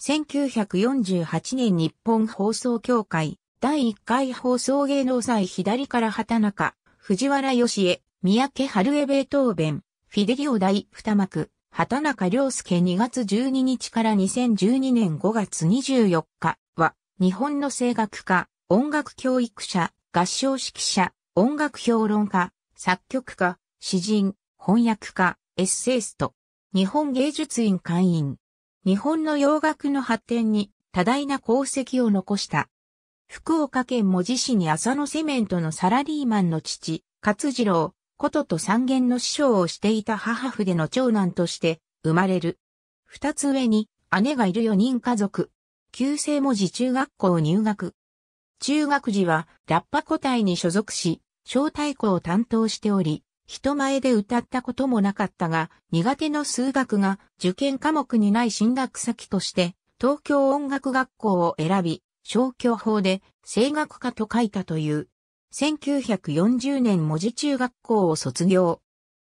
1948年日本放送協会、第1回放送芸能祭左から畑中、藤原義恵、三宅春江ベートーベン、フィデリオ第二幕、畑中良介2月12日から2012年5月24日は、日本の声楽家、音楽教育者、合唱指揮者、音楽評論家、作曲家、詩人、翻訳家、エッセイスト、日本芸術院会員、日本の洋楽の発展に多大な功績を残した。福岡県文字市に浅野セメントのサラリーマンの父、勝次郎、ことと三元の師匠をしていた母筆の長男として生まれる。二つ上に姉がいる四人家族。旧姓文字中学校入学。中学時はラッパ個体に所属し、小太鼓を担当しており、人前で歌ったこともなかったが、苦手の数学が受験科目にない進学先として、東京音楽学校を選び、消去法で声楽科と書いたという。1940年文字中学校を卒業。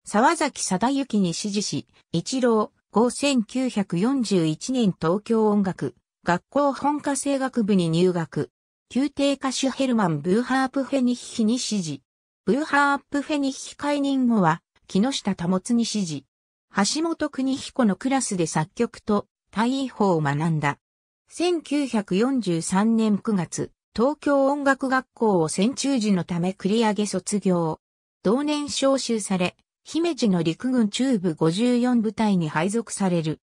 沢崎貞之に指示し、一郎、後1941年東京音楽、学校本科声楽部に入学。宮廷歌手ヘルマン・ブーハープ・フェニッヒに指示。ブーハーアップフェニッヒ解任後は、木下保に指示。橋本邦彦のクラスで作曲と対位法を学んだ。1943年9月、東京音楽学校を戦中時のため繰り上げ卒業。同年召集され、姫路の陸軍中部54部隊に配属される。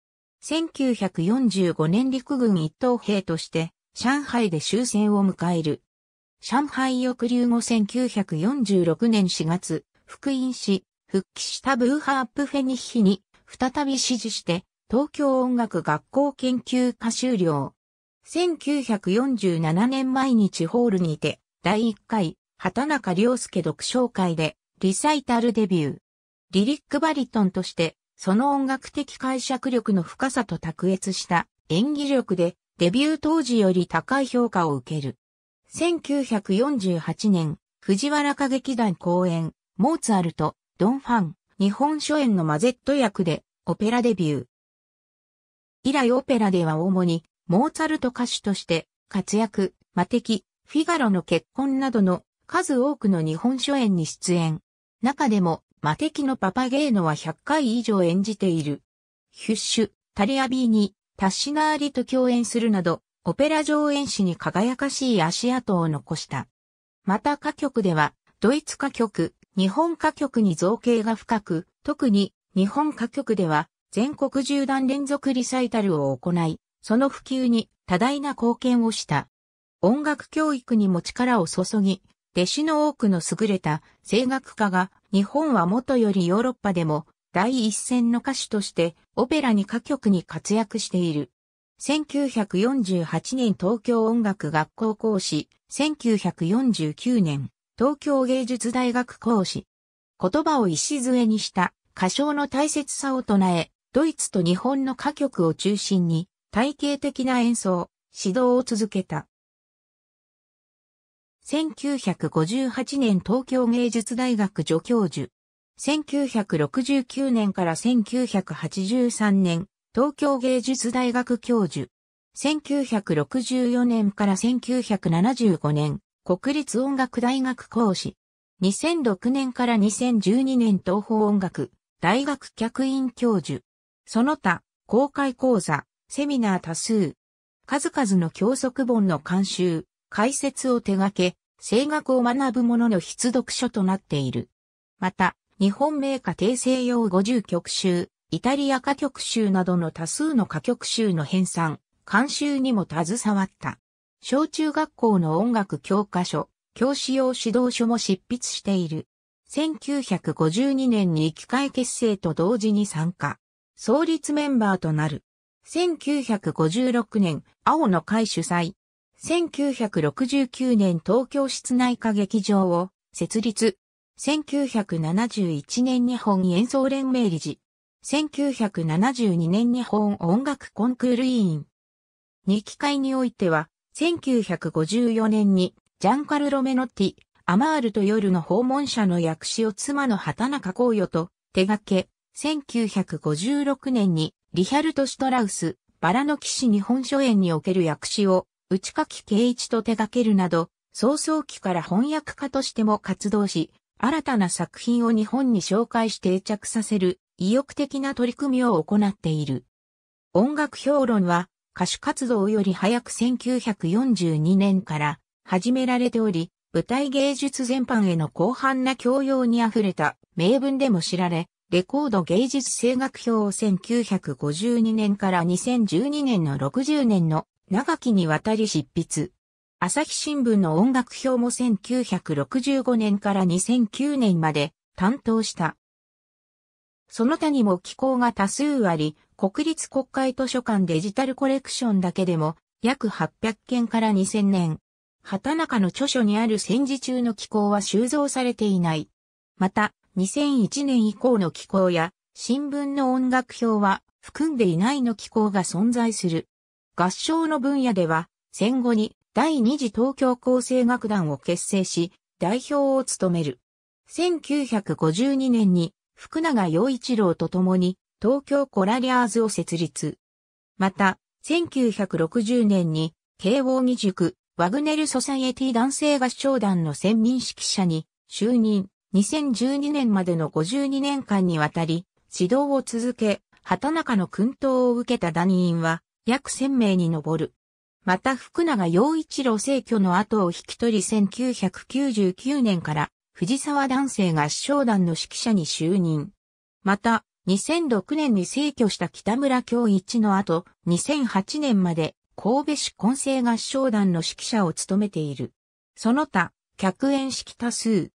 1945年陸軍一等兵として、上海で終戦を迎える。上海抑留後1946年4月、福音し、復帰したブーハープフェニッヒに、再び指示して、東京音楽学校研究科修了。1947年毎日ホールにて、第1回、畑中良介読唱会で、リサイタルデビュー。リリックバリトンとして、その音楽的解釈力の深さと卓越した演技力で、デビュー当時より高い評価を受ける。1948年、藤原歌劇団公演、モーツァルト、ドンファン、日本初演のマゼット役で、オペラデビュー。以来オペラでは主に、モーツァルト歌手として、活躍、魔敵、フィガロの結婚などの数多くの日本初演に出演。中でも、魔敵のパパゲーノは100回以上演じている。ヒュッシュ、タリアビーニ、タッシナーリと共演するなど、オペラ上演史に輝かしい足跡を残した。また歌曲では、ドイツ歌曲、日本歌曲に造形が深く、特に日本歌曲では全国縦断連続リサイタルを行い、その普及に多大な貢献をした。音楽教育にも力を注ぎ、弟子の多くの優れた声楽家が日本はもとよりヨーロッパでも第一線の歌手としてオペラに歌曲に活躍している。1948年東京音楽学校講師、1949年東京芸術大学講師。言葉を礎にした歌唱の大切さを唱え、ドイツと日本の歌曲を中心に体系的な演奏、指導を続けた。1958年東京芸術大学助教授。1969年から1983年、東京芸術大学教授。1964年から1975年、国立音楽大学講師。2006年から2012年東方音楽大学客員教授。その他、公開講座、セミナー多数。数々の教則本の監修、解説を手掛け、声楽を学ぶ者の必読書となっている。また、日本名家訂正用五十曲集、イタリア歌曲集などの多数の歌曲集の編纂、監修にも携わった。小中学校の音楽教科書、教師用指導書も執筆している。1952年に機械結成と同時に参加。創立メンバーとなる。1956年、青の会主催。1969年東京室内歌劇場を設立。1971年日本演奏連盟理事。1972年日本音楽コンクール委員。2期会においては、1954年にジャンカルロメノティ、アマールと夜の訪問者の訳詞を妻の畑中公よと手掛け、1956年にリヒャルト・シュトラウス、バラの騎士日本書園における訳詞を内垣圭一と手掛けるなど、早々期から翻訳家としても活動し、新たな作品を日本に紹介して定着させる意欲的な取り組みを行っている。音楽評論は歌手活動より早く1942年から始められており、舞台芸術全般への広範な教養に溢れた名文でも知られ、レコード芸術声楽表を1952年から2012年の60年の長きにわたり執筆。朝日新聞の音楽表も1965年から2009年まで担当した。その他にも機構が多数あり、国立国会図書館デジタルコレクションだけでも約800件から2000年。畑中の著書にある戦時中の機構は収蔵されていない。また、2001年以降の機構や新聞の音楽表は含んでいないの機構が存在する。合唱の分野では戦後に第二次東京厚生楽団を結成し代表を務める。1952年に福永陽一郎と共に東京コラリアーズを設立。また、1960年に慶応義塾ワグネルソサエティ男性合唱団の専任指揮者に就任。2012年までの52年間にわたり指導を続け、畑中の訓導を受けた団員は約1000名に上る。また福永陽一郎逝去の後を引き取り1999年から藤沢男性合唱団の指揮者に就任。また、2006年に逝去した北村京一の後、2008年まで神戸市混成合唱団の指揮者を務めている。その他、客演式多数。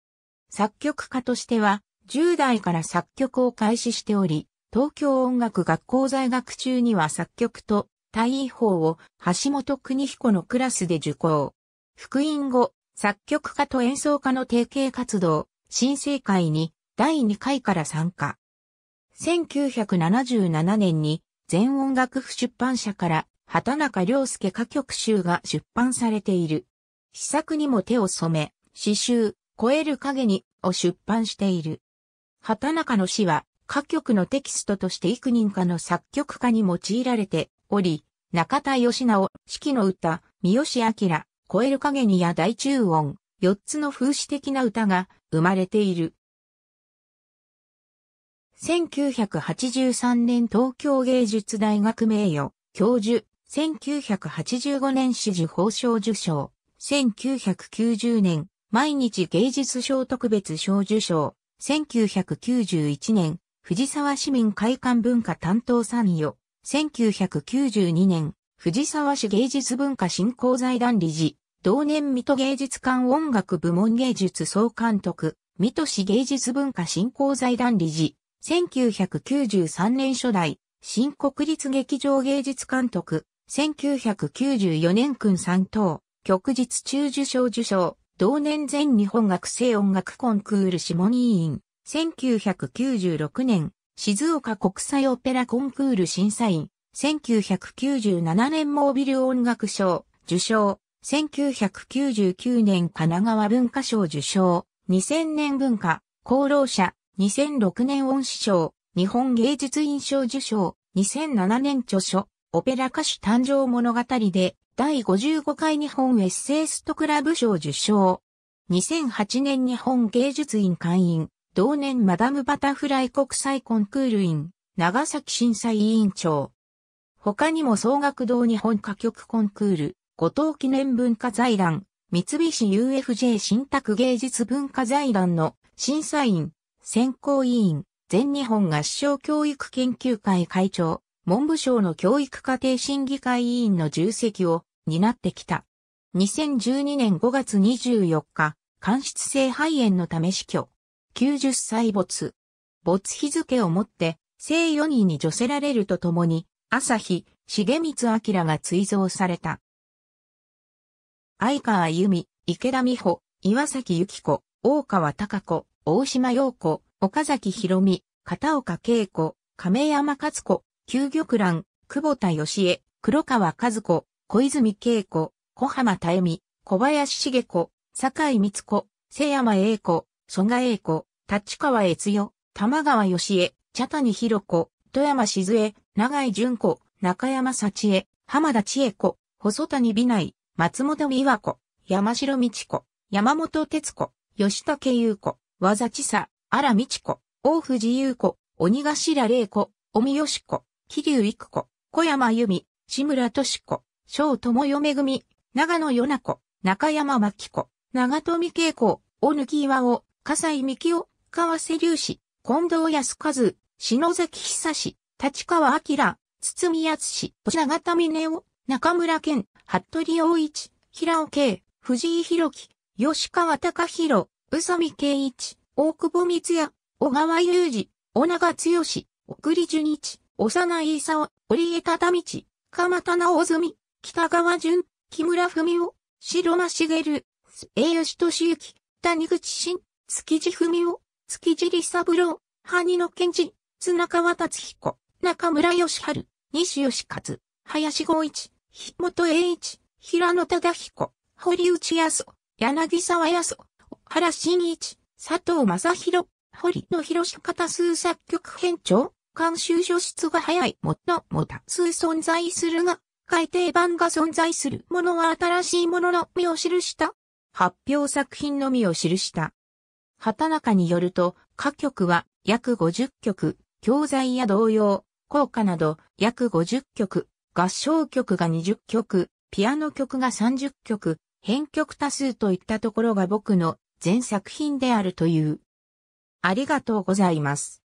作曲家としては、10代から作曲を開始しており、東京音楽学校在学中には作曲と大位法を橋本邦彦のクラスで受講。復員後、作曲家と演奏家の提携活動、新生会に第2回から参加。1977年に全音楽譜出版社から畑中良介歌曲集が出版されている。試作にも手を染め、詩集、超える影にを出版している。畑中の詩は歌曲のテキストとして幾人かの作曲家に用いられており、中田義直、四季の歌、三好明、超える影にや大中音、四つの風刺的な歌が生まれている。1983年東京芸術大学名誉、教授、1985年紫綬褒章受賞、1990年、毎日芸術賞特別賞受賞、1991年、藤沢市民会館文化担当参与、1992年、藤沢市芸術文化振興財団理事、同年水戸芸術館音楽部門芸術総監督、水戸市芸術文化振興財団理事、1993年初代、新国立劇場芸術監督、1994年君三等、旭日中受賞受賞、同年全日本学生音楽コンクール下委員、1996年、静岡国際オペラコンクール審査員、1997年モービル音楽賞、受賞、1999年神奈川文化賞受賞、2000年文化、功労者、2006年恩師賞、日本芸術院賞受賞、2007年著書、オペラ歌手誕生物語で、第55回日本エッセイストクラブ賞受賞。2008年日本芸術院会員、同年マダムバタフライ国際コンクール員、長崎審査委員長。他にも総学堂日本歌曲コンクール、五島記念文化財団、三菱 UFJ 新宅芸術文化財団の審査員、選考委員、全日本合唱教育研究会会長、文部省の教育家庭審議会委員の重責を担ってきた。2012年5月24日、間質性肺炎のため死去。90歳没。没日付をもって、生4位に除せられるとともに、朝日、重光明が追贈された。相川由美、池田美穂、岩崎由紀子、大川隆子、大島陽子、岡崎博美、片岡恵子、亀山勝子、旧玉蘭、久保田義恵、黒川和子、小泉恵子、小浜恵美、小林茂子、坂井光子、瀬山栄子、蘇我栄子、立川悦代、玉川義恵、茶谷博子、富山静江、長井純子、中山幸恵、浜田千恵子、細谷美内、松本美和子、山城美智子、山本哲子、吉武優子、和田千佐、荒美智子、大藤優子、鬼頭玲子、尾美よ子、桐生育子、小山由美、志村敏子、小友代恵組、長野与那子、中山真紀子、長富恵子、小貫岩尾、笠井美紀夫、川瀬隆史、近藤康和、篠崎久志、立川明、堤康、長田峰夫、中村健、服部陽一、平尾慶、藤井博樹、吉川隆弘、宇佐美圭一、大久保光也、小川雄二、小長剛、送り純一、幼井勲、織江忠道、鎌田直澄、北川淳、木村文夫、白間茂、栄吉俊之、谷口新、築地文夫、築地利三郎、萩野健治、綱川達彦。中村義春、西義和、林豪一、日本栄一、平野忠彦、堀内康、柳沢康、原新一、佐藤正宏、堀野博士方数作曲編長、監修書出が早いもっとも多数存在するが、改訂版が存在するものは新しいもののみを記した。発表作品のみを記した。畑中によると、歌曲は約50曲、教材や同様。校歌など約50曲、合唱曲が20曲、ピアノ曲が30曲、編曲多数といったところが僕の全作品であるという。ありがとうございます。